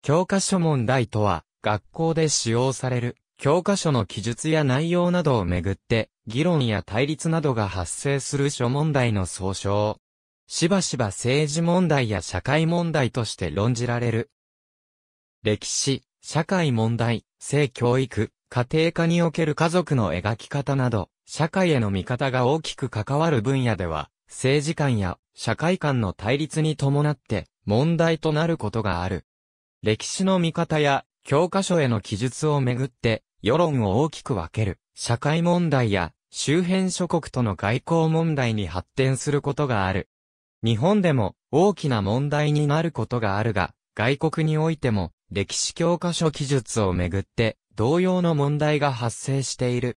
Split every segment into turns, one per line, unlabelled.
教科書問題とは、学校で使用される、教科書の記述や内容などをめぐって、議論や対立などが発生する諸問題の総称。しばしば政治問題や社会問題として論じられる。歴史、社会問題、性教育、家庭科における家族の描き方など、社会への見方が大きく関わる分野では、政治観や社会観の対立に伴って問題となることがある。歴史の見方や教科書への記述をめぐって世論を大きく分ける社会問題や周辺諸国との外交問題に発展することがある。日本でも大きな問題になることがあるが、外国においても歴史教科書記述をめぐって同様の問題が発生している。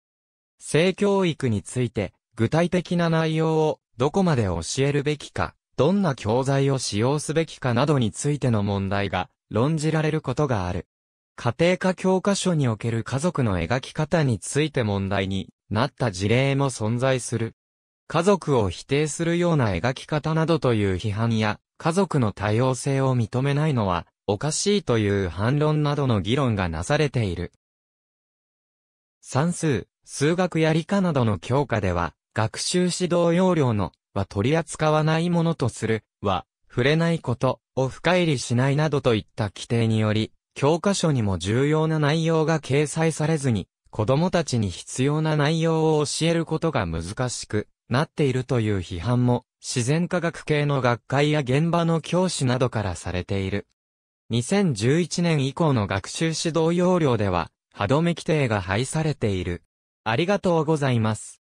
性教育について具体的な内容をどこまで教えるべきか、どんな教材を使用すべきかなどについての問題が論じられることがある。家庭科教科書における家族の描き方について問題になった事例も存在する。家族を否定するような描き方などという批判や、家族の多様性を認めないのはおかしいという反論などの議論がなされている。算数、数学や理科などの教科では、学習指導要領のは取り扱わないものとする、は、触れないこと、お深入りしないなどといった規定により、教科書にも重要な内容が掲載されずに、子供たちに必要な内容を教えることが難しくなっているという批判も、自然科学系の学会や現場の教師などからされている。2011年以降の学習指導要領では、歯止め規定が廃されている。ありがとうございます。